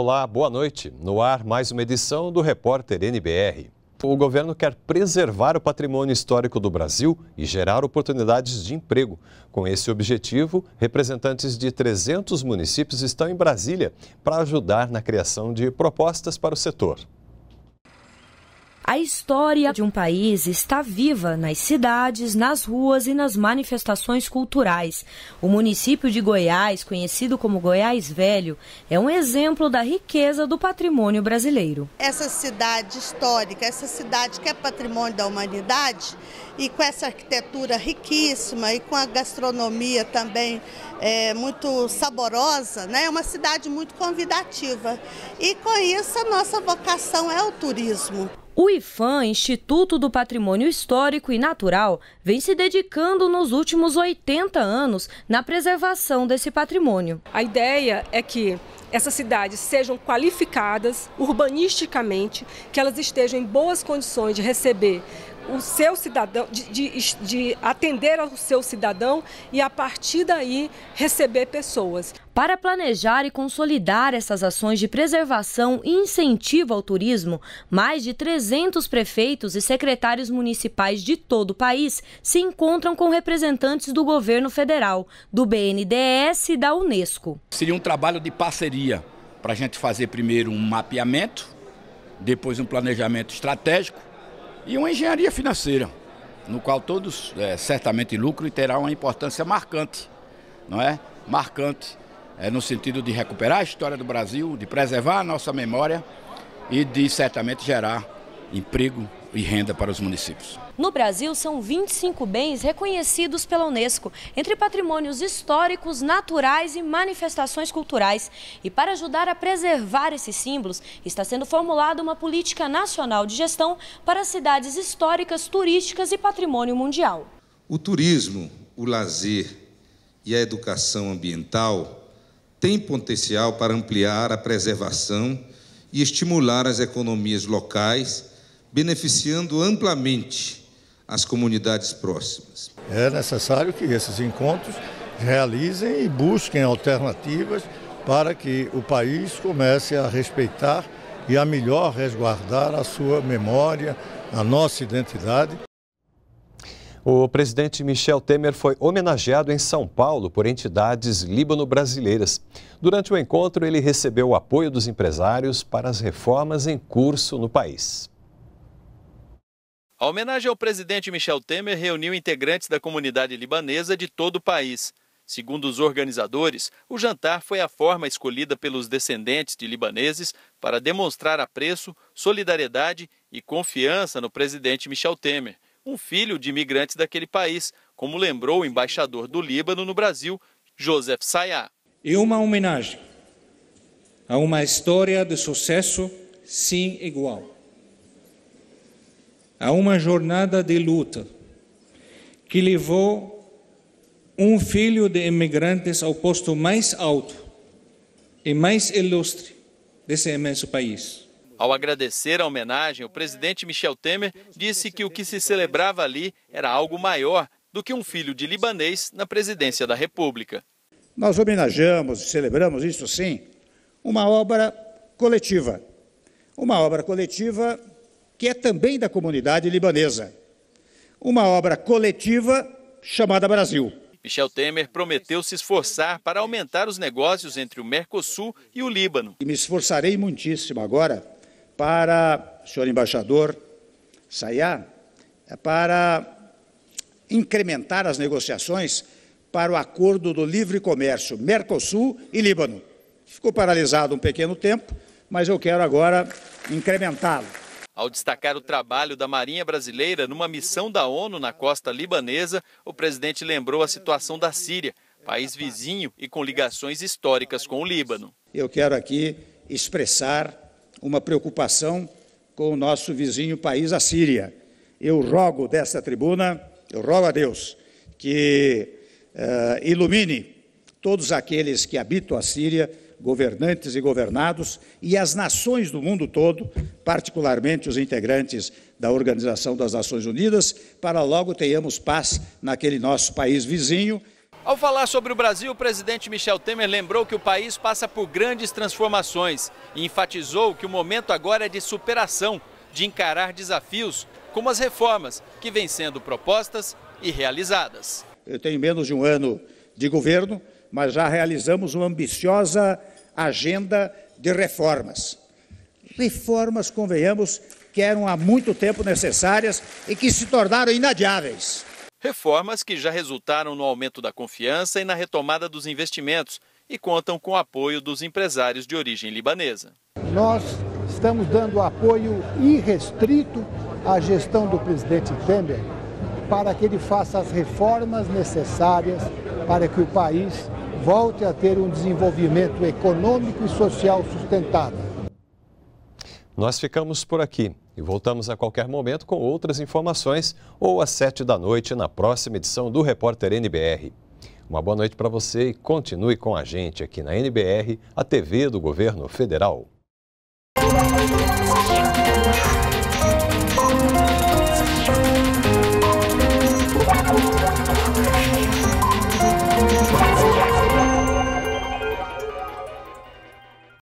Olá, boa noite. No ar, mais uma edição do Repórter NBR. O governo quer preservar o patrimônio histórico do Brasil e gerar oportunidades de emprego. Com esse objetivo, representantes de 300 municípios estão em Brasília para ajudar na criação de propostas para o setor. A história de um país está viva nas cidades, nas ruas e nas manifestações culturais. O município de Goiás, conhecido como Goiás Velho, é um exemplo da riqueza do patrimônio brasileiro. Essa cidade histórica, essa cidade que é patrimônio da humanidade, e com essa arquitetura riquíssima e com a gastronomia também é, muito saborosa, né? é uma cidade muito convidativa. E com isso a nossa vocação é o turismo. O IFAM, Instituto do Patrimônio Histórico e Natural, vem se dedicando nos últimos 80 anos na preservação desse patrimônio. A ideia é que essas cidades sejam qualificadas urbanisticamente, que elas estejam em boas condições de receber o seu cidadão, de, de, de, atender ao seu cidadão e a partir daí receber pessoas. Para planejar e consolidar essas ações de preservação e incentivo ao turismo, mais de 300 prefeitos e secretários municipais de todo o país se encontram com representantes do governo federal, do BNDES e da Unesco. Seria um trabalho de parceria para a gente fazer primeiro um mapeamento, depois um planejamento estratégico e uma engenharia financeira, no qual todos é, certamente lucro e terá uma importância marcante, não é? Marcante é, no sentido de recuperar a história do Brasil, de preservar a nossa memória e de certamente gerar emprego e renda para os municípios. No Brasil, são 25 bens reconhecidos pela Unesco, entre patrimônios históricos, naturais e manifestações culturais. E para ajudar a preservar esses símbolos, está sendo formulada uma política nacional de gestão para cidades históricas, turísticas e patrimônio mundial. O turismo, o lazer e a educação ambiental têm potencial para ampliar a preservação e estimular as economias locais beneficiando amplamente as comunidades próximas. É necessário que esses encontros realizem e busquem alternativas para que o país comece a respeitar e a melhor resguardar a sua memória, a nossa identidade. O presidente Michel Temer foi homenageado em São Paulo por entidades líbano-brasileiras. Durante o encontro, ele recebeu o apoio dos empresários para as reformas em curso no país. A homenagem ao presidente Michel Temer reuniu integrantes da comunidade libanesa de todo o país. Segundo os organizadores, o jantar foi a forma escolhida pelos descendentes de libaneses para demonstrar apreço, solidariedade e confiança no presidente Michel Temer, um filho de imigrantes daquele país, como lembrou o embaixador do Líbano no Brasil, Joseph Sayah. E uma homenagem a uma história de sucesso sem igual a uma jornada de luta que levou um filho de imigrantes ao posto mais alto e mais ilustre desse imenso país. Ao agradecer a homenagem, o presidente Michel Temer disse que o que se celebrava ali era algo maior do que um filho de libanês na presidência da República. Nós homenageamos e celebramos isso sim, uma obra coletiva. Uma obra coletiva que é também da comunidade libanesa. Uma obra coletiva chamada Brasil. Michel Temer prometeu se esforçar para aumentar os negócios entre o Mercosul e o Líbano. E me esforçarei muitíssimo agora para, senhor embaixador Sayá, é para incrementar as negociações para o acordo do livre comércio Mercosul e Líbano. Ficou paralisado um pequeno tempo, mas eu quero agora incrementá-lo. Ao destacar o trabalho da Marinha Brasileira numa missão da ONU na costa libanesa, o presidente lembrou a situação da Síria, país vizinho e com ligações históricas com o Líbano. Eu quero aqui expressar uma preocupação com o nosso vizinho país, a Síria. Eu rogo desta tribuna, eu rogo a Deus que uh, ilumine todos aqueles que habitam a Síria governantes e governados e as nações do mundo todo, particularmente os integrantes da Organização das Nações Unidas, para logo tenhamos paz naquele nosso país vizinho. Ao falar sobre o Brasil, o presidente Michel Temer lembrou que o país passa por grandes transformações e enfatizou que o momento agora é de superação, de encarar desafios, como as reformas que vêm sendo propostas e realizadas. Eu tenho menos de um ano de governo, mas já realizamos uma ambiciosa agenda de reformas. Reformas, convenhamos, que eram há muito tempo necessárias e que se tornaram inadiáveis. Reformas que já resultaram no aumento da confiança e na retomada dos investimentos e contam com o apoio dos empresários de origem libanesa. Nós estamos dando apoio irrestrito à gestão do presidente Temer para que ele faça as reformas necessárias para que o país volte a ter um desenvolvimento econômico e social sustentável. Nós ficamos por aqui e voltamos a qualquer momento com outras informações ou às sete da noite na próxima edição do Repórter NBR. Uma boa noite para você e continue com a gente aqui na NBR, a TV do Governo Federal.